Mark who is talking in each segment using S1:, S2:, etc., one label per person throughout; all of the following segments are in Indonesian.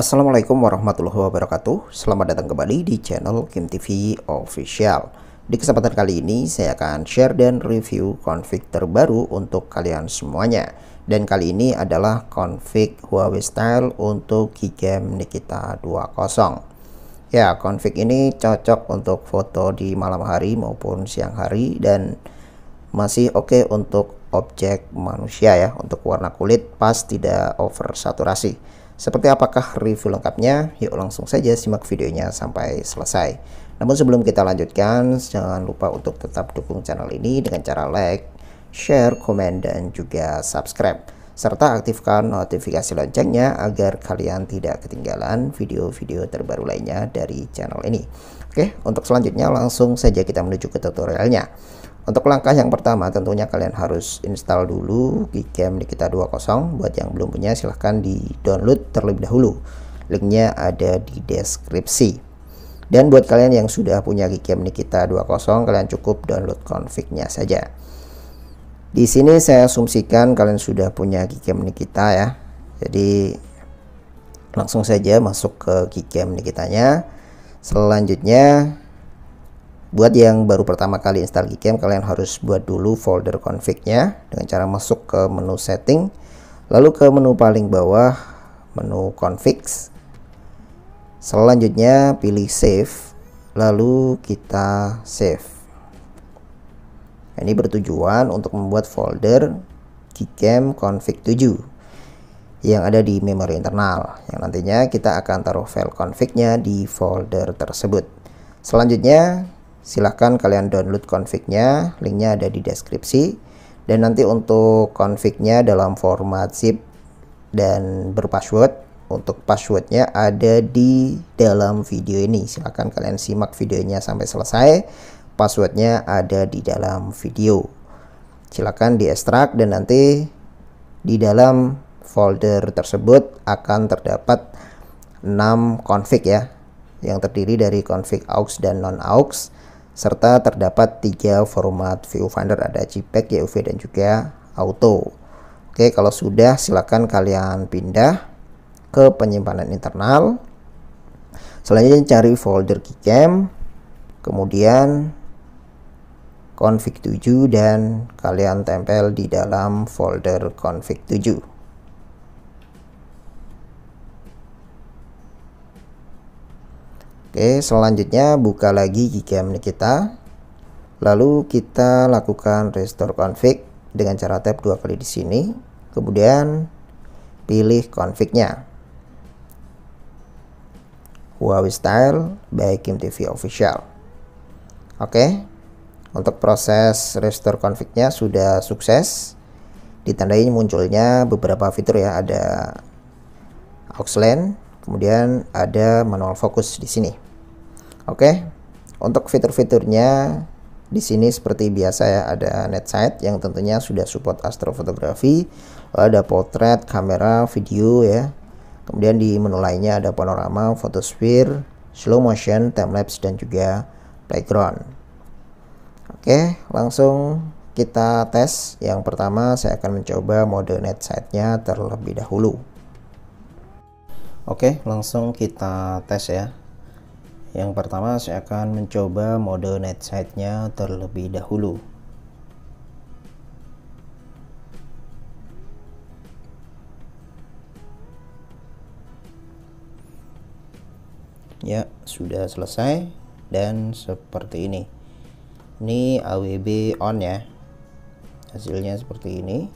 S1: Assalamualaikum warahmatullahi wabarakatuh Selamat datang kembali di channel Kim TV Official Di kesempatan kali ini saya akan share dan review config terbaru untuk kalian semuanya Dan kali ini adalah config Huawei Style untuk Gigam Nikita 20 Ya config ini cocok untuk foto di malam hari maupun siang hari Dan masih oke okay untuk objek manusia ya Untuk warna kulit pas tidak over saturasi. Seperti apakah review lengkapnya? Yuk langsung saja simak videonya sampai selesai. Namun sebelum kita lanjutkan, jangan lupa untuk tetap dukung channel ini dengan cara like, share, komen, dan juga subscribe. Serta aktifkan notifikasi loncengnya agar kalian tidak ketinggalan video-video terbaru lainnya dari channel ini. Oke, untuk selanjutnya langsung saja kita menuju ke tutorialnya. Untuk langkah yang pertama tentunya kalian harus install dulu Gcam Nikita 20 buat yang belum punya silahkan di download terlebih dahulu linknya ada di deskripsi dan buat kalian yang sudah punya Gcam Nikita 20 kalian cukup download config-nya saja di sini saya asumsikan kalian sudah punya Gcam Nikita ya jadi langsung saja masuk ke Gcam Nikitanya selanjutnya Buat yang baru pertama kali install Gcam, kalian harus buat dulu folder config-nya dengan cara masuk ke menu setting, lalu ke menu paling bawah, menu config. Selanjutnya pilih save, lalu kita save. Ini bertujuan untuk membuat folder Gcam config 7 yang ada di memori internal yang nantinya kita akan taruh file config-nya di folder tersebut. Selanjutnya silahkan kalian download config-nya, linknya ada di deskripsi. Dan nanti untuk config-nya dalam format zip dan berpassword. Untuk passwordnya ada di dalam video ini. Silahkan kalian simak videonya sampai selesai. Passwordnya ada di dalam video. Silahkan di ekstrak dan nanti di dalam folder tersebut akan terdapat 6 config ya yang terdiri dari config aux dan non aux serta terdapat tiga format viewfinder ada JPEG, YUV dan juga auto. Oke, kalau sudah silakan kalian pindah ke penyimpanan internal. Selanjutnya cari folder Keycam, kemudian config 7 dan kalian tempel di dalam folder config 7. Oke, selanjutnya buka lagi GKM kita. Lalu kita lakukan restore config dengan cara tap dua kali di sini. Kemudian pilih config-nya. Huawei Style by Kim TV Official. Oke. Untuk proses restore config-nya sudah sukses. Ditandai munculnya beberapa fitur ya, ada Auxland, kemudian ada manual fokus di sini oke okay. untuk fitur-fiturnya di sini seperti biasa ya ada net site yang tentunya sudah support astrofotografi ada potret kamera video ya kemudian di menu lainnya ada panorama photosphere slow motion timelapse dan juga playground. oke langsung kita tes yang pertama saya akan mencoba mode net site nya terlebih dahulu Oke, langsung kita tes ya. Yang pertama saya akan mencoba mode night sight-nya terlebih dahulu. Ya, sudah selesai dan seperti ini. Ini AWB on ya. Hasilnya seperti ini.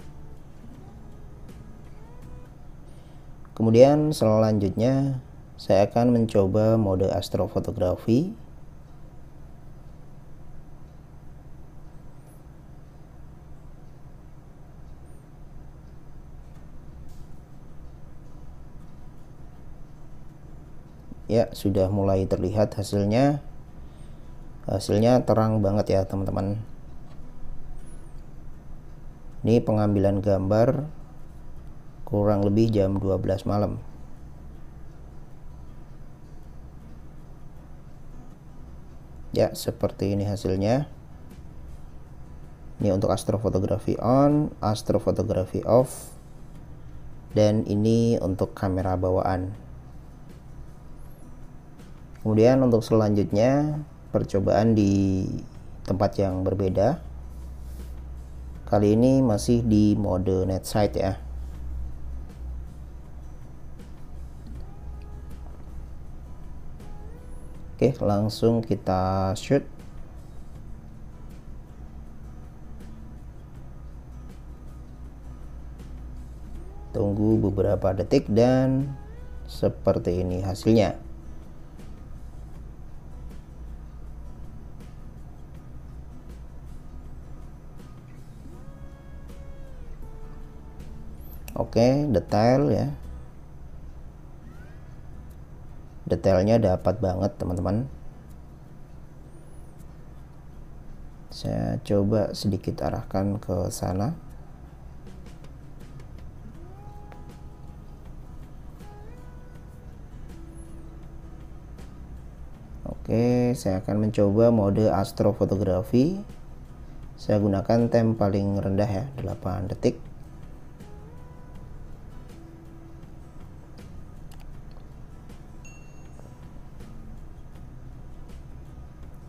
S1: Kemudian selanjutnya saya akan mencoba mode astrofotografi. Ya, sudah mulai terlihat hasilnya. Hasilnya terang banget ya, teman-teman. Ini pengambilan gambar kurang lebih jam 12 malam. Ya, seperti ini hasilnya. Ini untuk astrofotografi on, astrofotografi off, dan ini untuk kamera bawaan. Kemudian untuk selanjutnya percobaan di tempat yang berbeda. Kali ini masih di mode net site ya. Oke, langsung kita shoot. Tunggu beberapa detik dan seperti ini hasilnya. Oke, detail ya. detailnya dapat banget teman-teman saya coba sedikit arahkan ke sana Oke, saya akan mencoba mode astrofotografi. Saya gunakan temp paling rendah ya, 8 detik.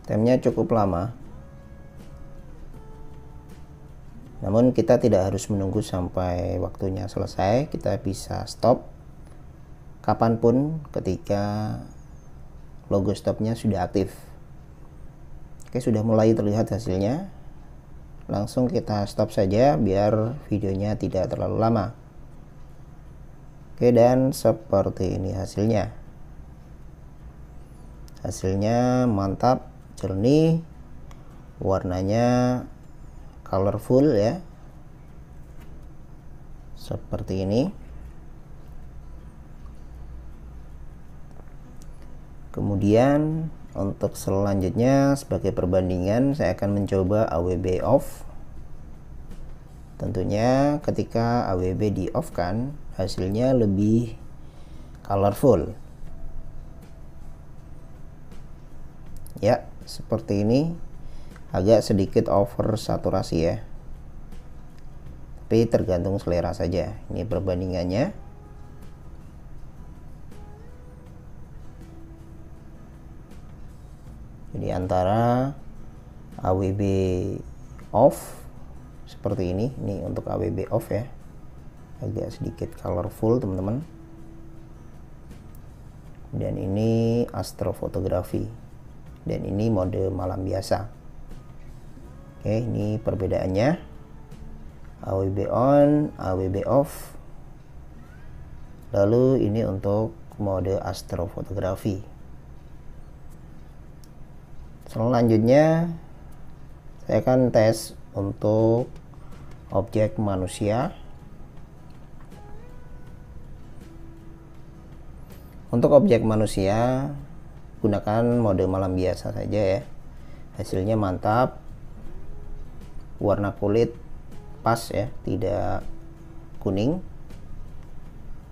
S1: temnya cukup lama namun kita tidak harus menunggu sampai waktunya selesai kita bisa stop kapanpun ketika logo stopnya sudah aktif oke sudah mulai terlihat hasilnya langsung kita stop saja biar videonya tidak terlalu lama oke dan seperti ini hasilnya hasilnya mantap jernih warnanya colorful ya seperti ini kemudian untuk selanjutnya sebagai perbandingan saya akan mencoba AWB off tentunya ketika AWB di off kan hasilnya lebih colorful ya seperti ini agak sedikit over saturasi ya tapi tergantung selera saja ini perbandingannya jadi antara AWB off seperti ini ini untuk AWB off ya agak sedikit colorful teman-teman dan ini astrofotografi dan ini mode malam biasa oke ini perbedaannya AWB on AWB off lalu ini untuk mode astrofotografi selanjutnya saya akan tes untuk objek manusia untuk objek manusia gunakan mode malam biasa saja ya hasilnya mantap warna kulit pas ya tidak kuning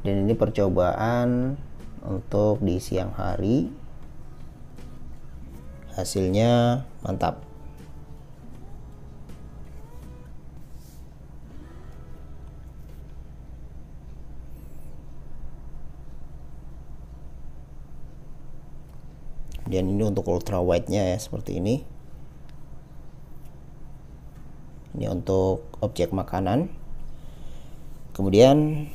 S1: dan ini percobaan untuk di siang hari hasilnya mantap kemudian ini untuk ultra wide nya ya seperti ini ini untuk objek makanan kemudian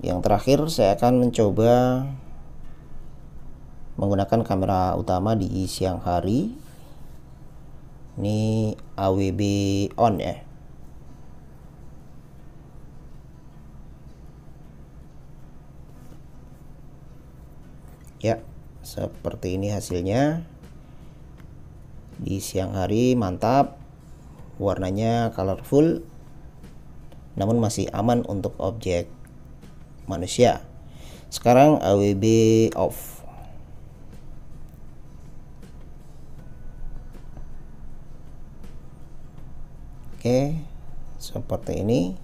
S1: yang terakhir saya akan mencoba menggunakan kamera utama di siang hari ini AWB on ya ya seperti ini hasilnya di siang hari mantap warnanya colorful namun masih aman untuk objek manusia sekarang AWB off oke seperti ini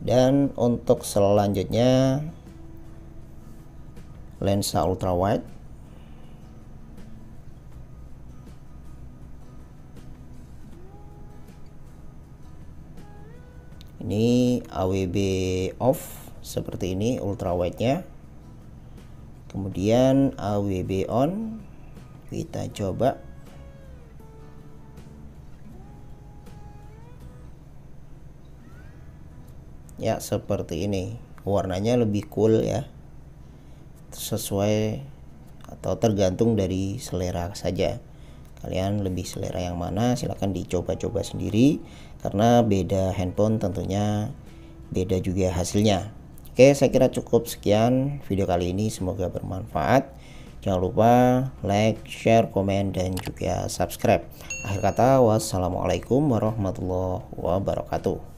S1: dan untuk selanjutnya lensa ultrawide ini AWB off seperti ini ultrawide nya kemudian AWB on kita coba ya seperti ini warnanya lebih cool ya sesuai atau tergantung dari selera saja. Kalian lebih selera yang mana silahkan dicoba-coba sendiri karena beda handphone tentunya beda juga hasilnya. Oke, saya kira cukup sekian video kali ini semoga bermanfaat. Jangan lupa like, share, komen dan juga subscribe. Akhir kata, wassalamualaikum warahmatullahi wabarakatuh.